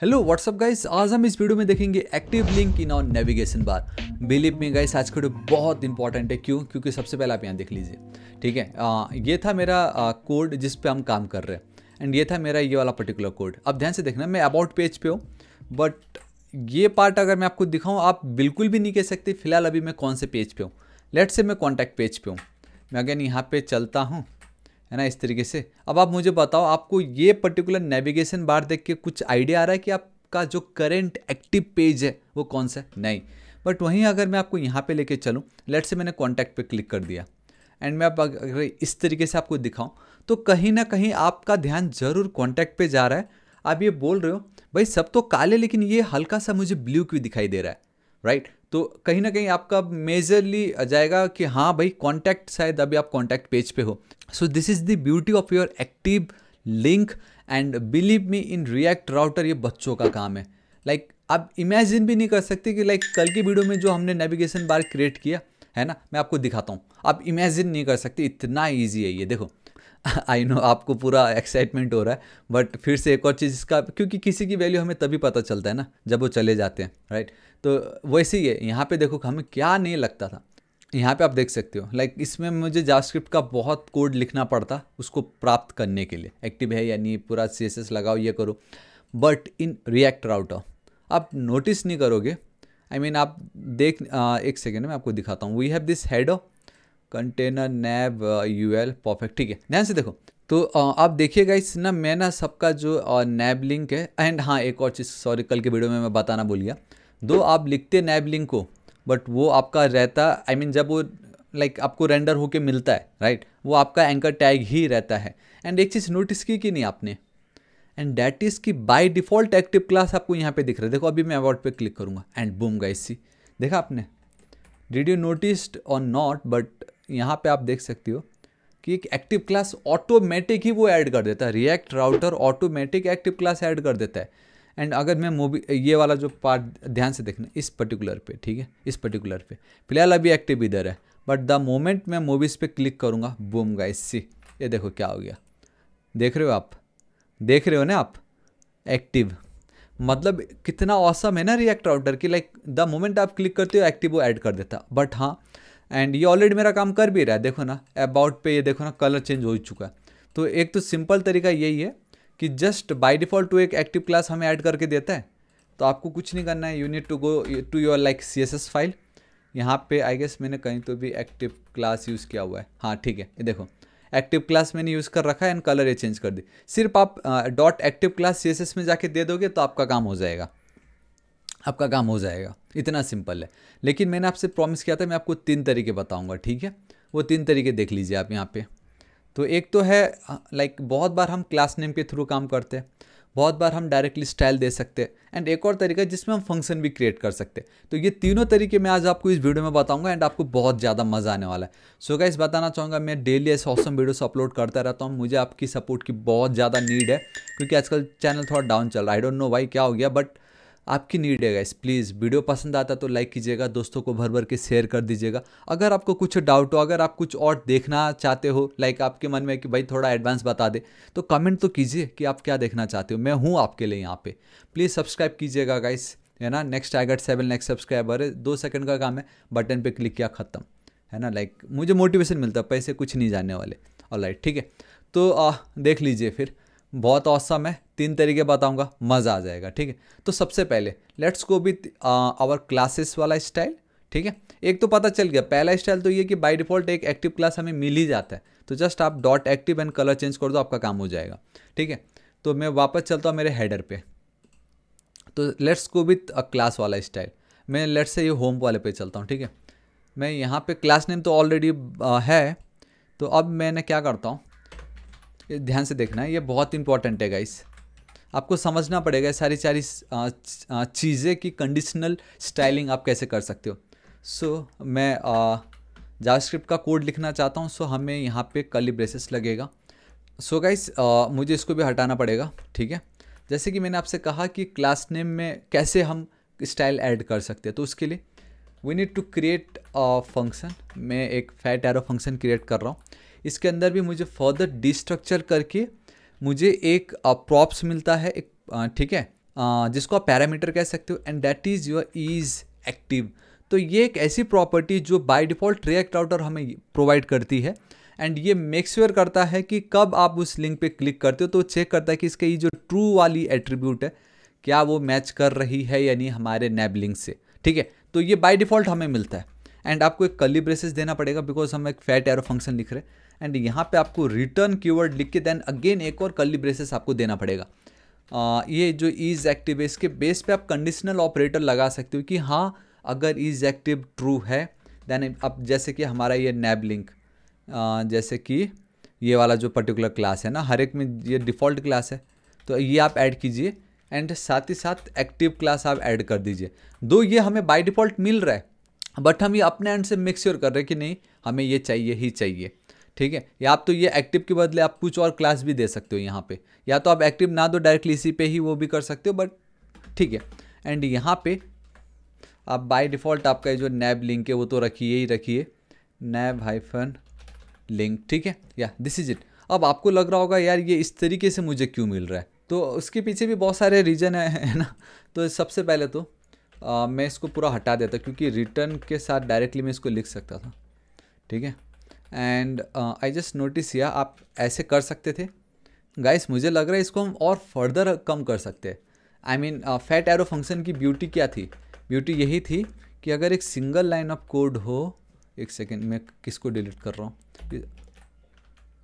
Hello what's up guys आज हम इस वीडियो में देखेंगे active link in on navigation bar believe में गाइस आज का वीडियो बहुत इंपॉर्टेंट है क्यों क्योंकि सबसे पहले आप यहाँ देख लीजिए ठीक है आ, ये था मेरा आ, कोड जिस पे हम काम कर रहे हैं एंड ये था मेरा ये वाला पर्टिकुलर कोड अब ध्यान से देखना मैं अबाउट पेज पे हूँ बट ये पार्ट अगर मैं आपको दिखाऊँ आप बिल्कुल भी नहीं कह सकते फिलहाल अभी मैं कौन से पेज पे हूँ लेट से मैं कॉन्टैक्ट पेज पे हूँ मैं अगेन यहाँ पर चलता हूँ है ना इस तरीके से अब आप मुझे बताओ आपको ये पर्टिकुलर नेविगेशन बार देख के कुछ आइडिया आ रहा है कि आपका जो करेंट एक्टिव पेज है वो कौन सा है नहीं बट वहीं अगर मैं आपको यहाँ पे लेके चलूँ लेट से मैंने कॉन्टैक्ट पे क्लिक कर दिया एंड मैं आप अगर इस तरीके से आपको दिखाऊं तो कहीं ना कहीं आपका ध्यान जरूर कॉन्टैक्ट पे जा रहा है आप ये बोल रहे हो भाई सब तो काले लेकिन ये हल्का सा मुझे ब्लू क्यों दिखाई दे रहा है राइट तो कहीं ना कहीं आपका मेजरली जाएगा कि हाँ भाई कॉन्टैक्ट शायद अभी आप कॉन्टैक्ट पेज पे हो so this is the beauty of your active link and believe me in react router ये बच्चों का काम है लाइक like, आप इमेजिन भी नहीं कर सकते कि लाइक like, कल की वीडियो में जो हमने नेविगेशन बार क्रिएट किया है ना मैं आपको दिखाता हूँ आप इमेजिन नहीं कर सकते इतना ईजी है ये देखो आई नो आपको पूरा एक्साइटमेंट हो रहा है बट फिर से एक और चीज़ इसका क्योंकि किसी की वैल्यू हमें तभी पता चलता है ना जब वो चले जाते हैं राइट तो वैसे ही है यहाँ पे देखो हमें क्या नहीं लगता था यहाँ पे आप देख सकते हो लाइक like, इसमें मुझे जावास्क्रिप्ट का बहुत कोड लिखना पड़ता उसको प्राप्त करने के लिए एक्टिव है यानी पूरा सी लगाओ ये करो बट इन रिएक्ट राउटर आप नोटिस नहीं करोगे आई I मीन mean, आप देख आ, एक सेकेंड में आपको दिखाता हूँ we have this of container nav U L perfect ठीक है ध्यान से देखो तो uh, आप देखिएगा इस ना मैं ना सबका जो नैब uh, लिंक है एंड हाँ एक और चीज़ सॉरी कल के वीडियो में मैं बताना बोल गया दो आप लिखते नैब लिंक को बट वो आपका रहता आई I मीन mean, जब वो लाइक like, आपको रेंडर होके मिलता है राइट right? वो आपका एंकर टैग ही रहता है एंड एक चीज़ नोटिस की कि नहीं आपने एंड डैट इज़ की बाई डिफ़ॉल्ट एक्टिव क्लास आपको यहाँ पे दिख रहा है देखो अभी मैं अवार्ड पे क्लिक करूँगा एंड बूम गाइस सी देखा आपने डिड यू नोटिस और नॉट बट यहाँ पे आप देख सकते हो कि एक एक्टिव क्लास ऑटोमेटिक ही वो ऐड कर देता है react router automatic active class add कर देता है एंड अगर मैं मोबी ये वाला जो पार्ट ध्यान से देखना इस पर्टिकुलर पे ठीक है इस पर्टिकुलर पे फिलहाल अभी एक्टिव इधर है बट द मोमेंट मैं मूवीज़ पे क्लिक करूँगा बूम गाइस सी ये देखो क्या हो गया देख रहे हो आप देख रहे हो ना आप एक्टिव मतलब कितना औसम है ना रिएक्ट राउटर कि लाइक द मोमेंट आप क्लिक करते हो एक्टिव वो ऐड कर देता बट हाँ एंड ये ऑलरेडी मेरा काम कर भी रहा है देखो ना अबाउट पे ये देखो ना कलर चेंज हो चुका है तो एक तो सिंपल तरीका यही है कि जस्ट बाय डिफ़ॉल्ट टू एक एक्टिव क्लास हमें ऐड करके देता है तो आपको कुछ नहीं करना है you need to go to your like C S S file यहाँ पे आई गेस मैंने कहीं तो भी एक्टिव क्लास यूज़ किया हुआ है हाँ ठीक है ये देखो एक्टिव क्लास मैंने यूज़ कर रखा है एंड कलर ये चेंज कर दी सिर्फ आप डॉट एक्टिव क्लास सी में जाके दे दोगे तो आपका काम हो जाएगा आपका काम हो जाएगा इतना सिंपल है लेकिन मैंने आपसे प्रॉमिस किया था मैं आपको तीन तरीके बताऊंगा ठीक है वो तीन तरीके देख लीजिए आप यहाँ पे तो एक तो है लाइक बहुत बार हम क्लास नेम के थ्रू काम करते हैं बहुत बार हम डायरेक्टली स्टाइल दे सकते हैं एंड एक और तरीका जिसमें हम फंक्शन भी क्रिएट कर सकते हैं तो ये तीनों तरीके मैं आज आपको इस वीडियो में बताऊंगा एंड आपको बहुत ज़्यादा मज़ा आने वाला है सो so गाइस बताना चाहूँगा मैं डेली ऐसे ऑसम वीडियोस अपलोड करता रहता हूँ मुझे आपकी सपोर्ट की बहुत ज़्यादा नीड है क्योंकि आजकल चैनल थोड़ा डाउन चल रहा है आई डोंट नो वाई क्या हो गया बट आपकी नीड है गाइस प्लीज़ वीडियो पसंद आता तो लाइक कीजिएगा दोस्तों को भर भर के शेयर कर दीजिएगा अगर आपको कुछ डाउट हो अगर आप कुछ और देखना चाहते हो लाइक आपके मन में कि भाई थोड़ा एडवांस बता दे तो कमेंट तो कीजिए कि आप क्या देखना चाहते हो मैं हूँ आपके लिए यहाँ पे प्लीज़ सब्सक्राइब कीजिएगा गाइस है ना next tiger seven next subscriber है दो सेकंड का काम है बटन पे क्लिक किया ख़त्म है ना लाइक मुझे मोटिवेशन मिलता है पैसे कुछ नहीं जाने वाले और लाइक ठीक है तो आ, देख लीजिए फिर बहुत औसम है तीन तरीके बताऊंगा मज़ा आ जाएगा ठीक है तो सबसे पहले let's go with our classes वाला स्टाइल ठीक है एक तो पता चल गया पहला स्टाइल तो ये कि बाय डिफॉल्ट एक एक्टिव क्लास हमें मिल ही जाता है तो जस्ट आप dot active and colour change कर दो आपका काम हो जाएगा ठीक है तो मैं वापस चलता हूँ मेरे हेडर पे तो let's go with a class वाला स्टाइल मैं लेट्स से ये होम वाले पे चलता हूँ ठीक है मैं यहाँ पे क्लास नेम तो ऑलरेडी uh, है तो अब मैंने क्या करता हूँ ध्यान से देखना है ये बहुत इंपॉर्टेंट है गाइस आपको समझना पड़ेगा सारी सारी चीज़ें की कंडीशनल स्टाइलिंग आप कैसे कर सकते हो सो so, मैं जावास्क्रिप्ट का कोड लिखना चाहता हूँ सो so, हमें यहाँ पे कली ब्रेसेस लगेगा सो so, गाइस मुझे इसको भी हटाना पड़ेगा ठीक है जैसे कि मैंने आपसे कहा कि क्लास नेम में कैसे हम स्टाइल ऐड कर सकते हैं तो उसके लिए we need to create a function मैं एक फैट एरो फंक्शन क्रिएट कर रहा हूँ इसके अंदर भी मुझे फर्दर डिस्ट्रक्चर करके मुझे एक प्रॉप्स मिलता है एक ठीक है जिसको आप पैरामीटर कह सकते हो and that is your is active तो ये एक ऐसी प्रॉपर्टी जो बाय डिफ़ॉल्ट रिएक्ट राउटर हमें प्रोवाइड करती है एंड ये मेक श्योर करता है कि कब आप उस लिंक पे क्लिक करते हो तो चेक करता है कि इसके ये जो ट्रू वाली एट्रीब्यूट है क्या वो मैच कर रही है यानी हमारे नेबलिंग लिंक से ठीक है तो ये बाय डिफ़ॉल्ट हमें मिलता है एंड आपको एक कलिब्रेसिस देना पड़ेगा बिकॉज हम एक फैट एरो फंक्शन लिख रहे हैं एंड यहाँ पे आपको रिटर्न कीवर्ड लिख के देन अगेन एक और कर्ली ब्रेसेस आपको देना पड़ेगा आ, ये जो इज एक्टिव है इसके बेस पे आप कंडीशनल ऑपरेटर लगा सकते हो कि हाँ अगर इज एक्टिव ट्रू है देन अब जैसे कि हमारा ये नैब लिंक जैसे कि ये वाला जो पर्टिकुलर क्लास है ना हर एक में ये डिफ़ॉल्ट क्लास है तो ये आप ऐड कीजिए एंड साथ ही साथ एक्टिव क्लास आप ऐड कर दीजिए दो ये हमें बाय डिफ़ॉल्ट मिल रहा है बट हम ये अपने एंड से मेक कर रहे हैं कि नहीं हमें ये चाहिए ही चाहिए ठीक है या आप तो ये एक्टिव के बदले आप कुछ और क्लास भी दे सकते हो यहाँ पे या तो आप एक्टिव ना दो डायरेक्टली इसी पे ही वो भी कर सकते हो बट ठीक है एंड यहाँ पे आप बाय डिफ़ॉल्ट आपका जो नैब लिंक है वो तो रखिए ही रखिए नैब हाइफन लिंक ठीक है या दिस इज इट अब आपको लग रहा होगा यार ये इस तरीके से मुझे क्यों मिल रहा है तो उसके पीछे भी बहुत सारे रीज़न है ना तो सबसे पहले तो आ, मैं इसको पूरा हटा देता क्योंकि रिटर्न के साथ डायरेक्टली मैं इसको लिख सकता था ठीक है एंड आई जस्ट नोटिस या आप ऐसे कर सकते थे गाइस मुझे लग रहा है इसको हम और फर्दर कम कर सकते हैं I mean fat arrow function की ब्यूटी क्या थी ब्यूटी यही थी कि अगर एक सिंगल लाइन ऑफ कोड हो एक सेकेंड मैं किसको डिलीट कर रहा हूँ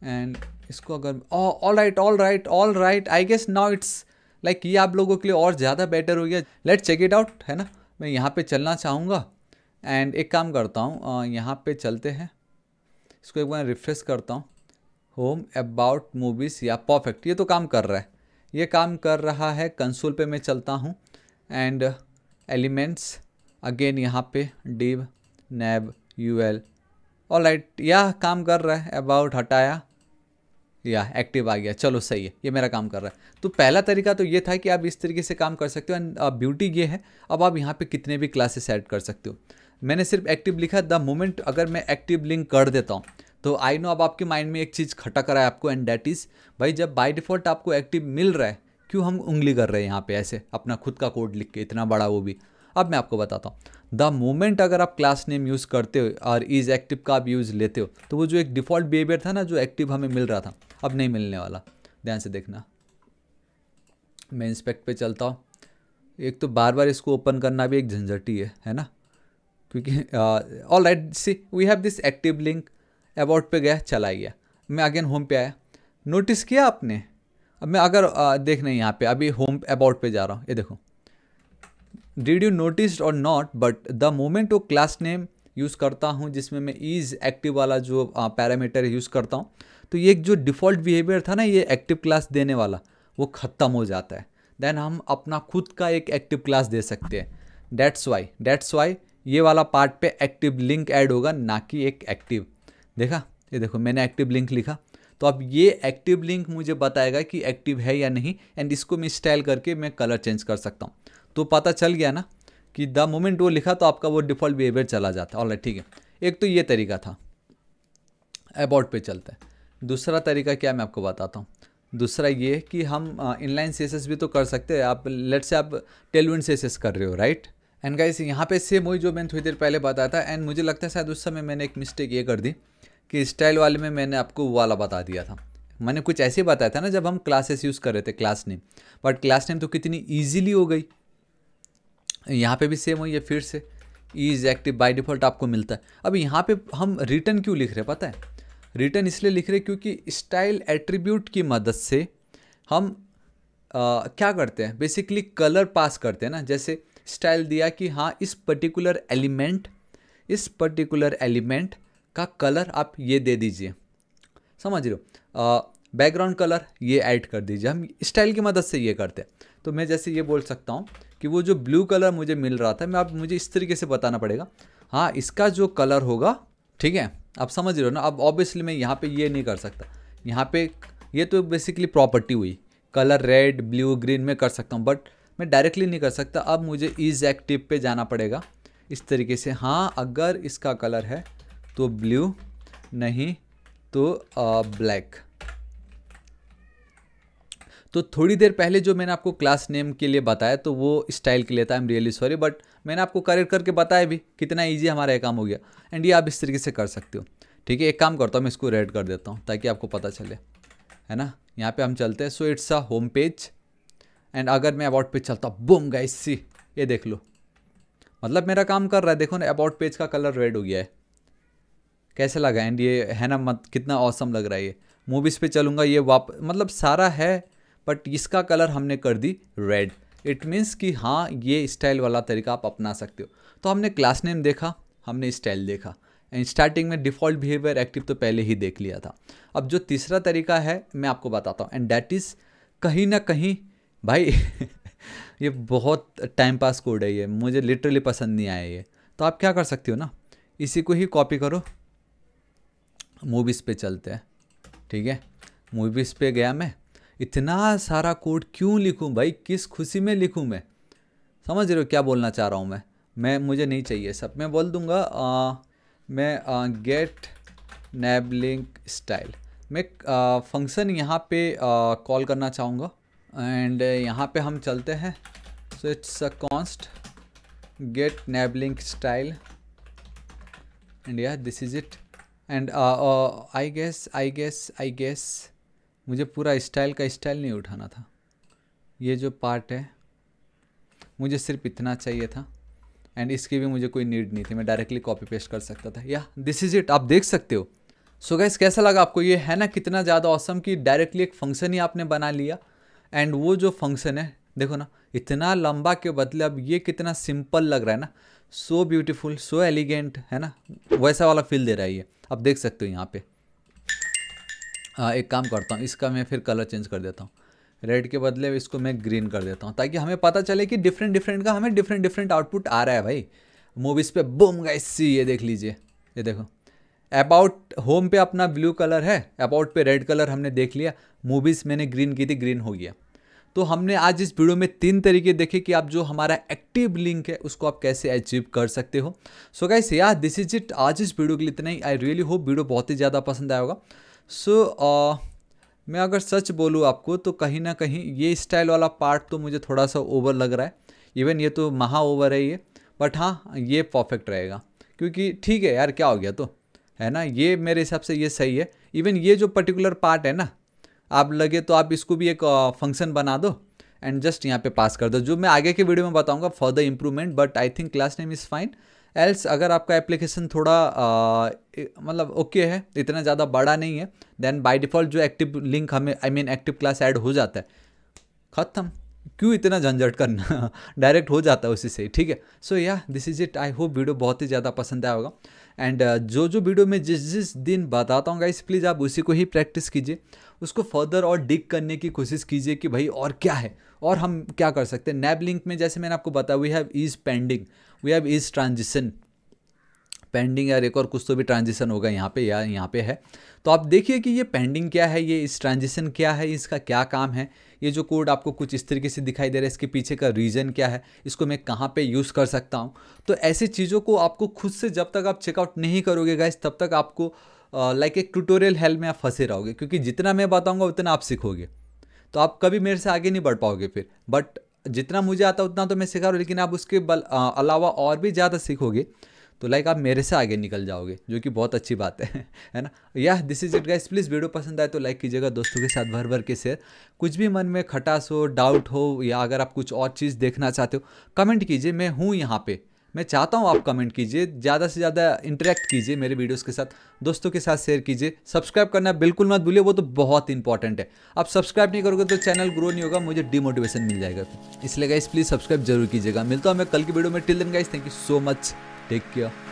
एंड इसको अगर all right all right all right I guess now it's like ये आप लोगों के लिए और ज़्यादा बेटर हो गया लेट चेक इट आउट है ना मैं यहाँ पे चलना चाहूँगा एंड एक काम करता हूँ uh, यहाँ पे चलते हैं इसको एक बार रिफ्रेश करता हूँ होम अबाउट मूवीज़ या परफेक्ट ये तो काम कर रहा है ये काम कर रहा है कंसोल पे मैं चलता हूँ एंड एलिमेंट्स अगेन यहाँ पे div nav U L all right यह काम कर रहा है अबाउट हटाया या एक्टिव आ गया चलो सही है ये मेरा काम कर रहा है तो पहला तरीका तो ये था कि आप इस तरीके से काम कर सकते हो एंड ब्यूटी uh, ये है अब आप यहाँ पे कितने भी क्लासेस ऐड कर सकते हो मैंने सिर्फ एक्टिव लिखा द मोमेंट अगर मैं एक्टिव लिंक कर देता हूँ तो आई नो अब आपके माइंड में एक चीज़ खटक रहा है आपको एंड डैट इज़ भाई जब बाई डिफ़ॉल्ट आपको एक्टिव मिल रहा है क्यों हम उंगली कर रहे हैं यहाँ पे ऐसे अपना खुद का कोड लिख के इतना बड़ा वो भी अब मैं आपको बताता हूँ द मोमेंट अगर आप क्लास नेम यूज़ करते हो और इज़ एक्टिव का आप यूज़ लेते हो तो वो जो एक डिफ़ॉल्ट बिहेवियर था ना जो एक्टिव हमें मिल रहा था अब नहीं मिलने वाला ध्यान से देखना मैं इंस्पेक्ट पे चलता हूँ एक तो बार बार इसको ओपन करना भी एक झंझटी है है ना क्योंकि all right see we have this active link about पे गया चला गया मैं अगेन होम पे आया नोटिस किया आपने अब मैं अगर uh, देख नहीं यहाँ पे अभी होम अबाउट पे जा रहा हूँ ये देखो डिड यू नोटिस और नॉट बट द मोमेंट वो क्लास नेम यूज़ करता हूँ जिसमें मैं ईज एक्टिव वाला जो पैरामीटर यूज़ करता हूँ तो ये जो डिफ़ॉल्ट बिहेवियर था ना ये एक्टिव क्लास देने वाला वो ख़त्म हो जाता है देन हम अपना खुद का एक एक्टिव क्लास दे सकते हैं डैट्स वाई डैट्स वाई ये वाला पार्ट पे एक्टिव लिंक ऐड होगा ना कि एक एक्टिव देखा ये देखो मैंने एक्टिव लिंक लिखा तो अब ये एक्टिव लिंक मुझे बताएगा कि एक्टिव है या नहीं एंड इसको मैं स्टाइल करके मैं कलर चेंज कर सकता हूँ तो पता चल गया ना कि द मोमेंट वो लिखा तो आपका वो डिफ़ॉल्ट बिहेवियर चला जाता है ऑल ठीक है एक तो ये तरीका था अबाउट पे चलता है दूसरा तरीका क्या मैं आपको बताता हूँ दूसरा ये कि हम इनलाइन सेसेस भी तो कर सकते हैं आप लेट से आप टेलविन सेसेस कर रहे हो राइट एंड गाइस यहाँ पे सेम वही जो मैंने थोड़ी देर पहले बताया था एंड मुझे लगता है शायद उस समय मैंने एक मिस्टेक ये कर दी कि स्टाइल वाले में मैंने आपको वो वाला बता दिया था मैंने कुछ ऐसे ही बताया था ना जब हम क्लासेस यूज़ कर रहे थे class name but class name तो कितनी ईजिली हो गई यहाँ पर भी सेम वही है फिर से ईज एक्टिव बाई डिफ़ॉल्ट आपको मिलता है अब यहाँ पर हम रिटर्न क्यों लिख रहे पता है रिटर्न इसलिए लिख रहे क्योंकि स्टाइल एट्रीब्यूट की मदद से हम आ, क्या करते हैं बेसिकली कलर पास करते हैं ना जैसे स्टाइल दिया कि हाँ इस पर्टिकुलर एलिमेंट इस पर्टिकुलर एलिमेंट का कलर आप ये दे दीजिए समझ रहे हो बैकग्राउंड कलर ये ऐड कर दीजिए हम स्टाइल की मदद से ये करते हैं तो मैं जैसे ये बोल सकता हूँ कि वो जो ब्लू कलर मुझे मिल रहा था मैं आप मुझे इस तरीके से बताना पड़ेगा हाँ इसका जो कलर होगा ठीक है आप समझ रहे हो ना अब ऑब्वियसली मैं यहाँ पे ये नहीं कर सकता यहाँ पे ये तो बेसिकली प्रॉपर्टी हुई कलर रेड ब्लू ग्रीन में कर सकता हूँ बट मैं डायरेक्टली नहीं कर सकता अब मुझे इज एक्टिव पे जाना पड़ेगा इस तरीके से हाँ अगर इसका कलर है तो ब्लू नहीं तो ब्लैक तो थोड़ी देर पहले जो मैंने आपको क्लास नेम के लिए बताया तो वो स्टाइल के लिए था I am really sorry but मैंने आपको करेक्ट करके बताया भी कितना ईजी हमारा ये काम हो गया एंड ये आप इस तरीके से कर सकते हो ठीक है एक काम करता हूँ मैं इसको रेड कर देता हूँ ताकि आपको पता चले है ना यहाँ पे हम चलते हैं so it's a home page and अगर मैं अबाउट पेज चलता बुम गाइस सी ये देख लो मतलब मेरा काम कर रहा है देखो ना अबाउट पेज का कलर रेड हो गया है कैसे लगा एंड ये है ना मत कितना औसम लग रहा है ये मूवीज़ पे चलूँगा ये वाप मतलब सारा है बट इसका कलर हमने कर दी रेड इट मीन्स कि हाँ ये स्टाइल वाला तरीका आप अपना सकते हो तो हमने क्लास नेम देखा हमने स्टाइल देखा एंड स्टार्टिंग में डिफ़ॉल्ट बिहेवियर एक्टिव तो पहले ही देख लिया था अब जो तीसरा तरीका है मैं आपको बताता हूँ एंड डैट इज़ कहीं ना कहीं भाई ये बहुत टाइम पास कोड है ये मुझे लिटरली पसंद नहीं आया ये तो आप क्या कर सकते हो ना इसी को ही कॉपी करो मूवीज़ पे चलते हैं ठीक है मूवीज़ पे गया मैं इतना सारा कोड क्यों लिखूं भाई किस खुशी में लिखूं मैं समझ रहे हो क्या बोलना चाह रहा हूँ मैं मैं मुझे नहीं चाहिए सब मैं बोल दूँगा मैं आ, गेट नैब लिंक स्टाइल मैं फ़ंक्शन यहाँ पे कॉल करना चाहूँगा एंड uh, यहाँ पे हम चलते हैं so it's a const get nav link style and या this is it and I guess I guess I guess मुझे पूरा स्टाइल का स्टाइल नहीं उठाना था ये जो पार्ट है मुझे सिर्फ इतना चाहिए था एंड इसकी भी मुझे कोई नीड नहीं थी मैं डायरेक्टली कॉपी पेस्ट कर सकता था या दिस इज़ इट आप देख सकते हो सो so गैस कैसा लगा आपको ये है ना कितना ज़्यादा औसम कि डायरेक्टली एक फंक्शन ही आपने बना लिया एंड वो जो फंक्शन है देखो ना इतना लंबा के बदले अब ये कितना सिंपल लग रहा है ना सो ब्यूटीफुल सो एलिगेंट है ना वैसा वाला फील दे रहा है ये आप देख सकते हो यहाँ पे आ, हाँ, एक काम करता हूँ इसका मैं फिर कलर चेंज कर देता हूँ रेड के बदले इसको मैं ग्रीन कर देता हूँ ताकि हमें पता चले कि डिफरेंट डिफरेंट का हमें डिफरेंट डिफरेंट आउटपुट आ रहा है भाई मूवीज़ पे बुम गाइस सी ये देख लीजिए ये देखो अबाउट होम पे अपना ब्लू कलर है अबाउट पे रेड कलर हमने देख लिया मूवीज़ मैंने ग्रीन की थी ग्रीन हो गया तो हमने आज इस वीडियो में तीन तरीके देखे कि आप जो हमारा एक्टिव लिंक है उसको आप कैसे अचीव कर सकते हो सो गाइस यार दिस इज इट आज इस वीडियो के लिए इतना ही आई रियली होप वीडियो बहुत ही ज़्यादा पसंद आया होगा सो so, uh, मैं अगर सच बोलूँ आपको तो कहीं ना कहीं ये स्टाइल वाला पार्ट तो मुझे थोड़ा सा ओवर लग रहा है इवन ये तो महा ओवर है ये बट हाँ ये परफेक्ट रहेगा क्योंकि ठीक है यार क्या हो गया तो है ना ये मेरे हिसाब से ये सही है इवन ये जो पर्टिकुलर पार्ट है ना आप लगे तो आप इसको भी एक फंक्शन बना दो एंड जस्ट यहाँ पे पास कर दो जो मैं आगे के वीडियो में बताऊँगा for the improvement but I think class name is fine else अगर आपका एप्लीकेशन थोड़ा मतलब ओके okay है इतना ज़्यादा बड़ा नहीं है देन बाय डिफ़ॉल्ट जो एक्टिव लिंक हमें I mean active class add हो जाता है ख़त्म क्यों इतना झंझट करना डायरेक्ट हो जाता है उसी से ठीक है सो या this is it I hope video बहुत ही ज़्यादा पसंद आया होगा एंड uh, जो जो वीडियो मैं जिस जिस दिन बताता हूँ गाइस प्लीज़ आप उसी को ही प्रैक्टिस कीजिए उसको फर्दर और डिग करने की कोशिश कीजिए कि भाई और क्या है और हम क्या कर सकते हैं नैब लिंक में जैसे मैंने आपको बताया we have is pending we have is transition pending यार एक और कुछ तो भी ट्रांजिशन होगा यहाँ पे या यहाँ पे है तो आप देखिए कि ये पेंडिंग क्या है ये इस ट्रांजिशन क्या है इसका क्या काम है ये जो कोड आपको कुछ इस तरीके से दिखाई दे रहा है इसके पीछे का रीज़न क्या है इसको मैं कहाँ पे यूज़ कर सकता हूँ तो ऐसी चीज़ों को आपको खुद से जब तक आप चेकआउट नहीं करोगे गाइज तब तक आपको लाइक एक ट्यूटोरियल हेल्प में आप फंसे रहोगे क्योंकि जितना मैं बताऊँगा उतना आप सीखोगे तो आप कभी मेरे से आगे नहीं बढ़ पाओगे फिर बट जितना मुझे आता उतना तो मैं सिखा रहा हूँ लेकिन आप उसके बल, अलावा और भी ज़्यादा सीखोगे तो लाइक आप मेरे से आगे निकल जाओगे जो कि बहुत अच्छी बात है है ना या this is it guys please video पसंद आए तो लाइक कीजिएगा दोस्तों के साथ भर भर के शेयर कुछ भी मन में खटास हो डाउट हो या अगर आप कुछ और चीज़ देखना चाहते हो कमेंट कीजिए मैं हूँ यहाँ पर मैं चाहता हूँ आप कमेंट कीजिए ज़्यादा से ज़्यादा इंटरेक्ट कीजिए मेरे वीडियोस के साथ दोस्तों के साथ शेयर कीजिए सब्सक्राइब करना बिल्कुल मत भूलिए वो तो बहुत इंपॉर्टेंट है आप सब्सक्राइब नहीं करोगे तो चैनल ग्रो नहीं होगा मुझे डिमोटिवेशन मिल जाएगा इसलिए गाइस प्लीज़ सब्सक्राइब जरूर कीजिएगा मिलता हूँ मैं कल की वीडियो में till then guys thank you so much Take care.